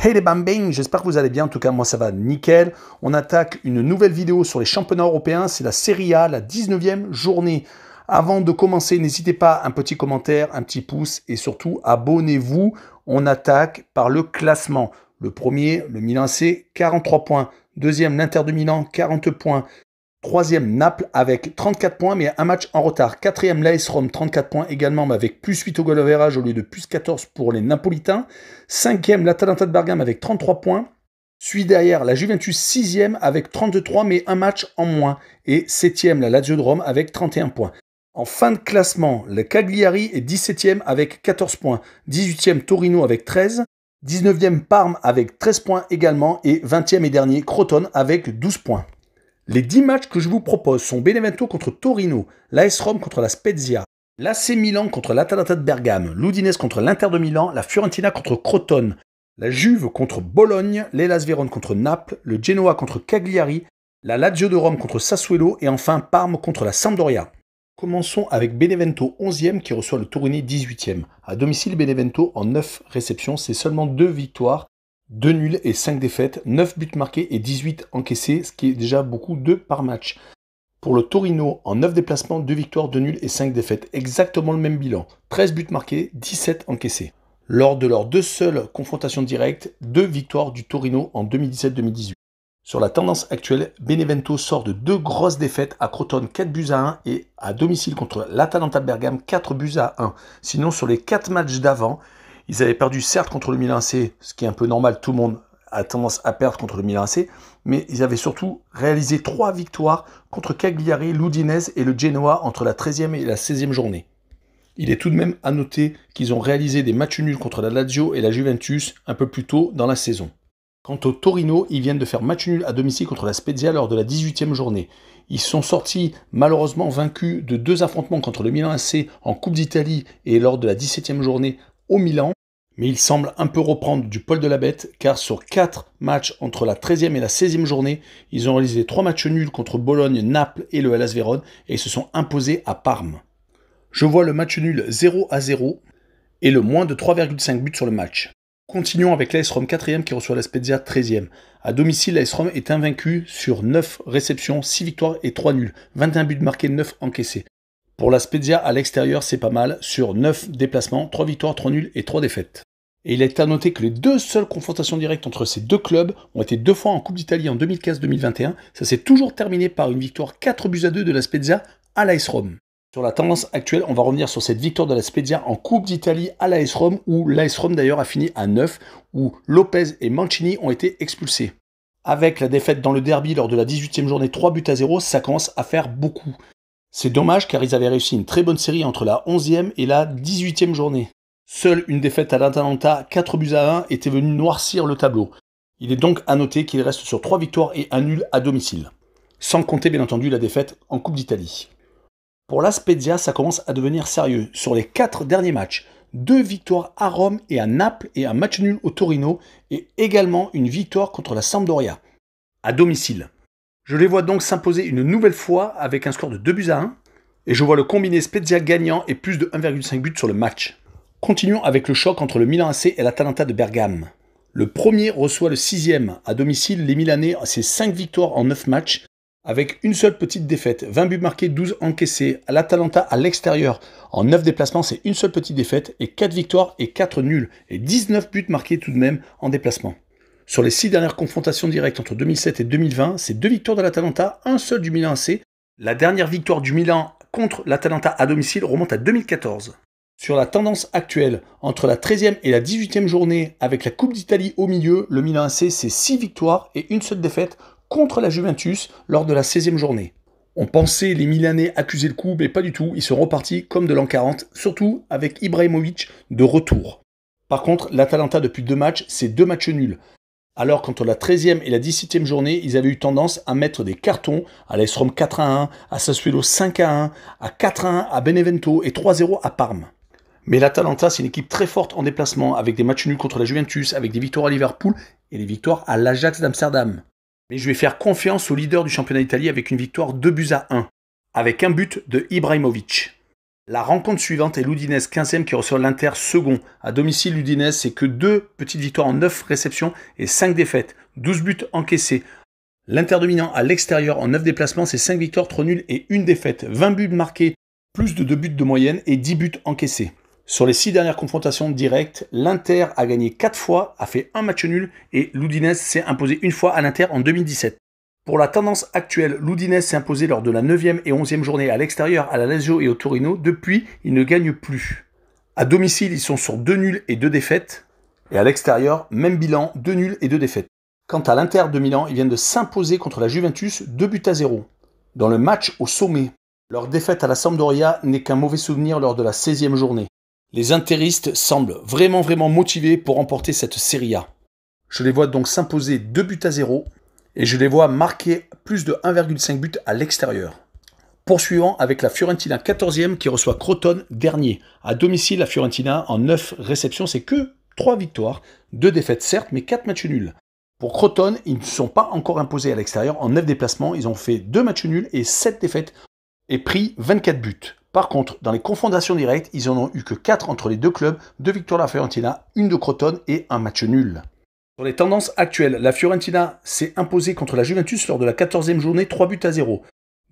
Hey les bambins, j'espère que vous allez bien, en tout cas moi ça va nickel. On attaque une nouvelle vidéo sur les championnats européens, c'est la Serie A, la 19e journée. Avant de commencer, n'hésitez pas, un petit commentaire, un petit pouce et surtout abonnez-vous. On attaque par le classement. Le premier, le Milan C, 43 points. Deuxième, l'Inter de Milan, 40 points. Troisième, Naples avec 34 points, mais un match en retard. Quatrième, l'AS Rome, 34 points également, mais avec plus 8 au goal au lieu de plus 14 pour les Napolitains. Cinquième, l'Atalanta de Bergame avec 33 points. Suit derrière la Juventus 6e avec 33, mais un match en moins. Et septième, la Lazio de Rome avec 31 points. En fin de classement, le Cagliari est 17e avec 14 points. 18e, Torino avec 13. 19e, Parme avec 13 points également. Et 20e et dernier, Crotone avec 12 points. Les 10 matchs que je vous propose sont Benevento contre Torino, l'AS Rome contre la Spezia, l'AC Milan contre l'Atalanta de Bergame, l'Udinese contre l'Inter de Milan, la Fiorentina contre Crotone, la Juve contre Bologne, l'Elas Vérone contre Naples, le Genoa contre Cagliari, la Lazio de Rome contre Sassuolo et enfin Parme contre la Sampdoria. Commençons avec Benevento 11e qui reçoit le tournée 18e. À domicile, Benevento en 9 réceptions, c'est seulement 2 victoires 2 nuls et 5 défaites, 9 buts marqués et 18 encaissés, ce qui est déjà beaucoup de par match. Pour le Torino, en 9 déplacements, 2 victoires, 2 nuls et 5 défaites, exactement le même bilan. 13 buts marqués, 17 encaissés. Lors de leurs deux seules confrontations directes, 2 victoires du Torino en 2017-2018. Sur la tendance actuelle, Benevento sort de deux grosses défaites à Crotone 4 buts à 1 et à domicile contre l'Atalanta Bergame 4 buts à 1. Sinon, sur les 4 matchs d'avant, ils avaient perdu certes contre le Milan C, ce qui est un peu normal, tout le monde a tendance à perdre contre le Milan AC, mais ils avaient surtout réalisé trois victoires contre Cagliari, Ludinez et le Genoa entre la 13e et la 16e journée. Il est tout de même à noter qu'ils ont réalisé des matchs nuls contre la Lazio et la Juventus un peu plus tôt dans la saison. Quant au Torino, ils viennent de faire match nul à domicile contre la Spezia lors de la 18e journée. Ils sont sortis malheureusement vaincus de deux affrontements contre le Milan AC en Coupe d'Italie et lors de la 17e journée au Milan mais il semble un peu reprendre du pôle de la bête car sur 4 matchs entre la 13e et la 16e journée, ils ont réalisé 3 matchs nuls contre Bologne, Naples et le Hellas Vérone et se sont imposés à Parme. Je vois le match nul 0 à 0 et le moins de 3,5 buts sur le match. Continuons avec l'AS 4e qui reçoit la 13e. À domicile, l'AS est invaincu sur 9 réceptions, 6 victoires et 3 nuls, 21 buts marqués, 9 encaissés. Pour la à l'extérieur, c'est pas mal. Sur 9 déplacements, 3 victoires, 3 nuls et 3 défaites. Et il est à noter que les deux seules confrontations directes entre ces deux clubs ont été deux fois en Coupe d'Italie en 2015-2021. Ça s'est toujours terminé par une victoire 4 buts à 2 de la Spezia à l'Ice Rome. Sur la tendance actuelle, on va revenir sur cette victoire de la Spezia en Coupe d'Italie à l'Ice Rome, où l'Ice Rome d'ailleurs a fini à 9, où Lopez et Mancini ont été expulsés. Avec la défaite dans le derby lors de la 18e journée 3 buts à 0, ça commence à faire beaucoup. C'est dommage car ils avaient réussi une très bonne série entre la 11e et la 18e journée. Seule une défaite à l'Atalanta, 4 buts à 1, était venue noircir le tableau. Il est donc à noter qu'il reste sur 3 victoires et 1 nul à domicile. Sans compter bien entendu la défaite en Coupe d'Italie. Pour la Spezia, ça commence à devenir sérieux. Sur les 4 derniers matchs, 2 victoires à Rome et à Naples et un match nul au Torino et également une victoire contre la Sampdoria à domicile. Je les vois donc s'imposer une nouvelle fois avec un score de 2 buts à 1 et je vois le combiné Spezia gagnant et plus de 1,5 buts sur le match. Continuons avec le choc entre le Milan AC et l'Atalanta de Bergame. Le premier reçoit le sixième. À domicile, les Milanais, c'est 5 victoires en 9 matchs, avec une seule petite défaite. 20 buts marqués, 12 encaissés. L'Atalanta à l'extérieur, en 9 déplacements, c'est une seule petite défaite, et 4 victoires et 4 nuls. Et 19 buts marqués tout de même en déplacement. Sur les 6 dernières confrontations directes entre 2007 et 2020, c'est 2 victoires de l'Atalanta, un seul du Milan AC. La dernière victoire du Milan contre l'Atalanta à domicile remonte à 2014. Sur la tendance actuelle, entre la 13e et la 18e journée, avec la Coupe d'Italie au milieu, le Milan AC, c'est 6 victoires et une seule défaite contre la Juventus lors de la 16e journée. On pensait les Milanais accuser le coup, mais pas du tout, ils sont repartis comme de l'an 40, surtout avec Ibrahimovic de retour. Par contre, l'Atalanta depuis deux matchs, c'est deux matchs nuls. Alors qu'entre la 13e et la 17e journée, ils avaient eu tendance à mettre des cartons à l'Estrom 4 à 1, à Sassuelo 5 à 1, à 4 à 1 à Benevento et 3-0 à Parme. Mais l'Atalanta, c'est une équipe très forte en déplacement, avec des matchs nuls contre la Juventus, avec des victoires à Liverpool et des victoires à l'Ajax d'Amsterdam. Mais je vais faire confiance au leader du championnat d'Italie avec une victoire 2 buts à 1, avec un but de Ibrahimovic. La rencontre suivante est l'Udinese 15e qui reçoit l'Inter second. À domicile, l'Udinese, c'est que deux petites victoires en 9 réceptions et 5 défaites, 12 buts encaissés. L'Inter dominant à l'extérieur en 9 déplacements, c'est 5 victoires, 3 nuls et 1 défaite, 20 buts marqués, plus de 2 buts de moyenne et 10 buts encaissés. Sur les six dernières confrontations directes, l'Inter a gagné 4 fois, a fait un match nul et l'Udinese s'est imposé une fois à l'Inter en 2017. Pour la tendance actuelle, l'Udinese s'est imposé lors de la 9e et 11e journée à l'extérieur à la Lazio et au Torino. Depuis, ils ne gagnent plus. À domicile, ils sont sur 2 nuls et 2 défaites. Et à l'extérieur, même bilan, 2 nuls et 2 défaites. Quant à l'Inter de Milan, ils viennent de s'imposer contre la Juventus 2 buts à 0. Dans le match au sommet, leur défaite à la Sampdoria n'est qu'un mauvais souvenir lors de la 16e journée. Les interistes semblent vraiment vraiment motivés pour remporter cette Serie A. Je les vois donc s'imposer 2 buts à 0 et je les vois marquer plus de 1,5 buts à l'extérieur. Poursuivant avec la Fiorentina 14e qui reçoit Crotone dernier. À domicile, la Fiorentina en 9 réceptions, c'est que 3 victoires, 2 défaites certes, mais 4 matchs nuls. Pour Crotone, ils ne sont pas encore imposés à l'extérieur en 9 déplacements. Ils ont fait 2 matchs nuls et 7 défaites et pris 24 buts. Par contre, dans les confrontations directes, ils n'en ont eu que 4 entre les deux clubs, 2 victoires à la Fiorentina, une de Crotone et un match nul. Sur les tendances actuelles, la Fiorentina s'est imposée contre la Juventus lors de la 14e journée 3 buts à 0.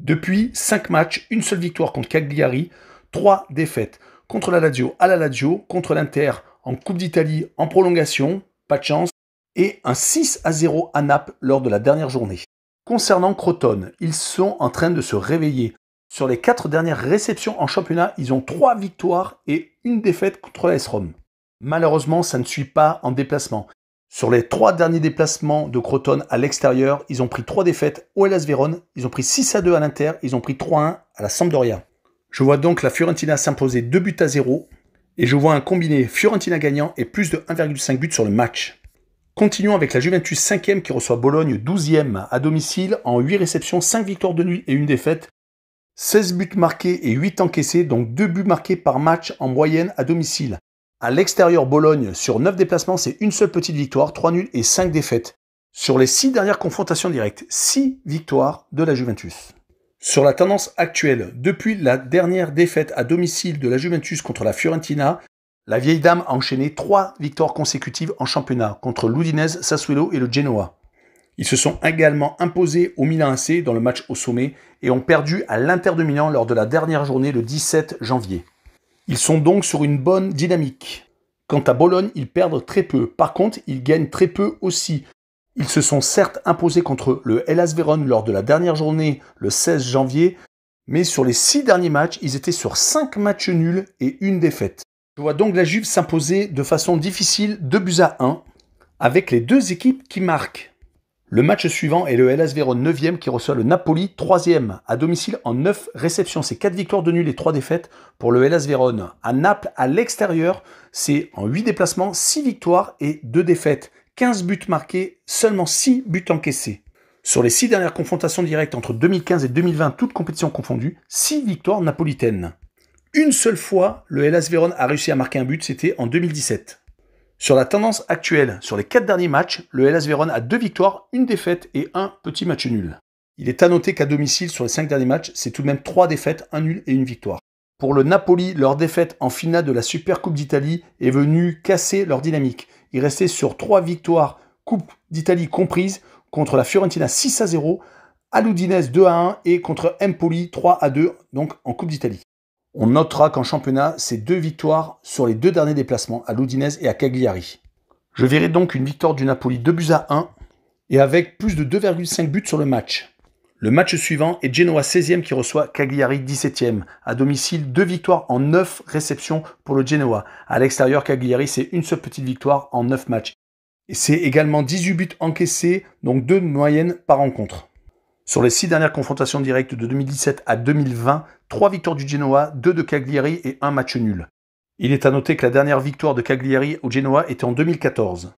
Depuis, 5 matchs, une seule victoire contre Cagliari, 3 défaites contre la Lazio à la Lazio, contre l'Inter en Coupe d'Italie en prolongation, pas de chance, et un 6 à 0 à Naples lors de la dernière journée. Concernant Crotone, ils sont en train de se réveiller. Sur les 4 dernières réceptions en championnat, ils ont 3 victoires et une défaite contre l'AS Rome. Malheureusement, ça ne suit pas en déplacement. Sur les 3 derniers déplacements de Croton à l'extérieur, ils ont pris 3 défaites au Hellas Vérone, ils ont pris 6 à 2 à l'Inter, ils ont pris 3 à 1 à la Sampdoria. Je vois donc la Fiorentina s'imposer 2 buts à 0 et je vois un combiné Fiorentina gagnant et plus de 1,5 buts sur le match. Continuons avec la Juventus 5e qui reçoit Bologne 12e à domicile en 8 réceptions, 5 victoires de nuit et une défaite. 16 buts marqués et 8 encaissés, donc 2 buts marqués par match en moyenne à domicile. À l'extérieur, Bologne, sur 9 déplacements, c'est une seule petite victoire, 3 nuls et 5 défaites. Sur les 6 dernières confrontations directes, 6 victoires de la Juventus. Sur la tendance actuelle, depuis la dernière défaite à domicile de la Juventus contre la Fiorentina, la vieille dame a enchaîné 3 victoires consécutives en championnat contre l'Udinese, Sassuolo et le Genoa. Ils se sont également imposés au Milan AC dans le match au sommet et ont perdu à l'Inter de Milan lors de la dernière journée le 17 janvier. Ils sont donc sur une bonne dynamique. Quant à Bologne, ils perdent très peu. Par contre, ils gagnent très peu aussi. Ils se sont certes imposés contre le Hellas Vérone lors de la dernière journée le 16 janvier, mais sur les six derniers matchs, ils étaient sur 5 matchs nuls et une défaite. Je vois donc la Juve s'imposer de façon difficile 2 buts à 1 avec les deux équipes qui marquent. Le match suivant est le LS Vérone 9e qui reçoit le Napoli 3e à domicile en 9 réceptions. C'est 4 victoires de nul et 3 défaites pour le LS Vérone. À Naples, à l'extérieur, c'est en 8 déplacements, 6 victoires et 2 défaites. 15 buts marqués, seulement 6 buts encaissés. Sur les 6 dernières confrontations directes entre 2015 et 2020, toutes compétitions confondues, 6 victoires napolitaines. Une seule fois, le LS Vérone a réussi à marquer un but, c'était en 2017. Sur la tendance actuelle, sur les 4 derniers matchs, le Hellas Vérone a 2 victoires, une défaite et un petit match nul. Il est à noter qu'à domicile, sur les 5 derniers matchs, c'est tout de même 3 défaites, 1 nul et une victoire. Pour le Napoli, leur défaite en finale de la Super Coupe d'Italie est venue casser leur dynamique. Ils restaient sur 3 victoires, Coupe d'Italie comprise, contre la Fiorentina 6 à 0, à l'Udinese 2 à 1 et contre Empoli 3 à 2, donc en Coupe d'Italie. On notera qu'en championnat, c'est deux victoires sur les deux derniers déplacements, à Loudinez et à Cagliari. Je verrai donc une victoire du Napoli 2 buts à 1 et avec plus de 2,5 buts sur le match. Le match suivant est Genoa 16e qui reçoit Cagliari 17e. À domicile, deux victoires en 9 réceptions pour le Genoa. À l'extérieur, Cagliari, c'est une seule petite victoire en 9 matchs. et C'est également 18 buts encaissés, donc deux moyennes par rencontre. Sur les 6 dernières confrontations directes de 2017 à 2020, 3 victoires du Genoa, 2 de Cagliari et 1 match nul. Il est à noter que la dernière victoire de Cagliari au Genoa était en 2014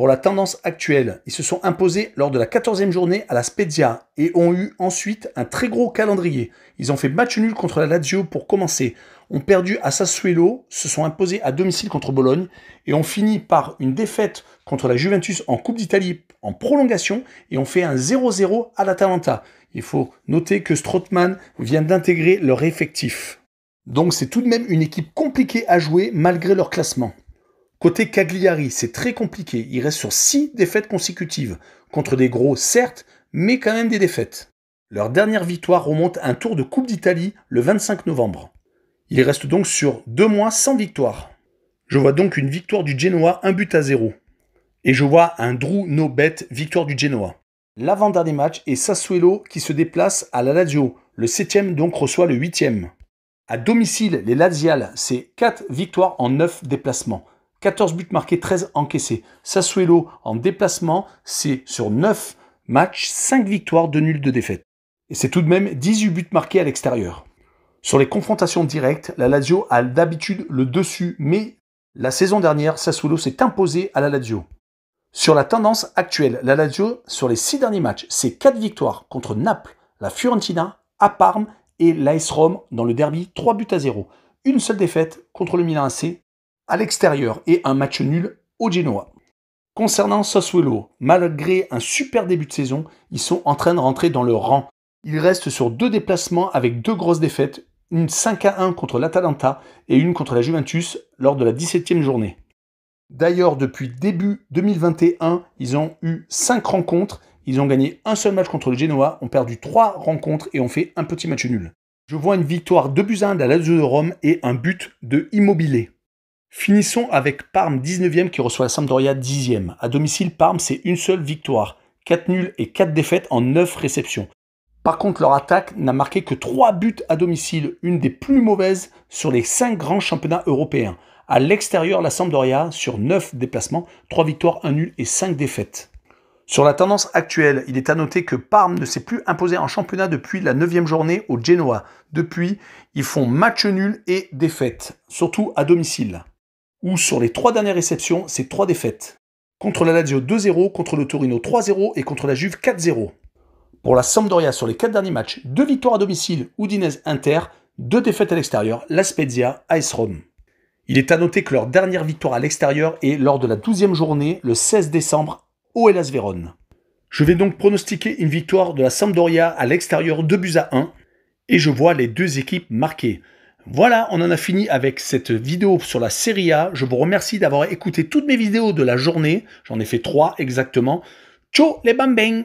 pour la tendance actuelle. Ils se sont imposés lors de la 14e journée à la Spezia et ont eu ensuite un très gros calendrier. Ils ont fait match nul contre la Lazio pour commencer, ont perdu à Sassuolo, se sont imposés à domicile contre Bologne et ont fini par une défaite contre la Juventus en Coupe d'Italie en prolongation et ont fait un 0-0 à l'Atalanta. Il faut noter que Strootman vient d'intégrer leur effectif. Donc c'est tout de même une équipe compliquée à jouer malgré leur classement. Côté Cagliari, c'est très compliqué. Il reste sur 6 défaites consécutives, contre des gros certes, mais quand même des défaites. Leur dernière victoire remonte à un tour de Coupe d'Italie le 25 novembre. Il reste donc sur 2 mois sans victoire. Je vois donc une victoire du Genoa, 1 but à 0. Et je vois un Drew No Bet, victoire du Genoa. L'avant-dernier match est Sassuolo qui se déplace à la Lazio. Le 7 donc reçoit le 8 à domicile, les Laziales, c'est 4 victoires en 9 déplacements. 14 buts marqués, 13 encaissés. Sassuelo en déplacement, c'est sur 9 matchs, 5 victoires, 2 nuls, de défaites. Et c'est tout de même 18 buts marqués à l'extérieur. Sur les confrontations directes, la Lazio a d'habitude le dessus, mais la saison dernière, Sassuolo s'est imposé à la Lazio. Sur la tendance actuelle, la Lazio, sur les 6 derniers matchs, c'est 4 victoires contre Naples, la Fiorentina, à Parme et l'AS Rome dans le derby, 3 buts à 0. Une seule défaite contre le Milan AC, à l'extérieur et un match nul au Genoa. Concernant Sassuolo, malgré un super début de saison, ils sont en train de rentrer dans le rang. Ils restent sur deux déplacements avec deux grosses défaites, une 5 à 1 contre l'Atalanta et une contre la Juventus lors de la 17e journée. D'ailleurs, depuis début 2021, ils ont eu 5 rencontres, ils ont gagné un seul match contre le Genoa, ont perdu 3 rencontres et ont fait un petit match nul. Je vois une victoire de buts à 1 de la Lazio de Rome et un but de Immobilier. Finissons avec Parme 19e qui reçoit la Sampdoria 10e. À domicile, Parme, c'est une seule victoire, 4 nuls et 4 défaites en 9 réceptions. Par contre, leur attaque n'a marqué que 3 buts à domicile, une des plus mauvaises sur les 5 grands championnats européens. À l'extérieur, la Sampdoria, sur 9 déplacements, 3 victoires, 1 nul et 5 défaites. Sur la tendance actuelle, il est à noter que Parme ne s'est plus imposé en championnat depuis la 9e journée au Genoa. Depuis, ils font match nul et défaite, surtout à domicile ou sur les trois dernières réceptions, c'est trois défaites. Contre la Lazio 2-0, contre le Torino 3-0 et contre la Juve 4-0. Pour la Sampdoria sur les quatre derniers matchs, deux victoires à domicile, Udinese Inter, deux défaites à l'extérieur, la Spezia, Rome. Il est à noter que leur dernière victoire à l'extérieur est lors de la 12e journée, le 16 décembre, au Hellas Vérone. Je vais donc pronostiquer une victoire de la Sampdoria à l'extérieur 2 buts à 1 et je vois les deux équipes marquées. Voilà, on en a fini avec cette vidéo sur la série A. Je vous remercie d'avoir écouté toutes mes vidéos de la journée. J'en ai fait trois exactement. Ciao les bambins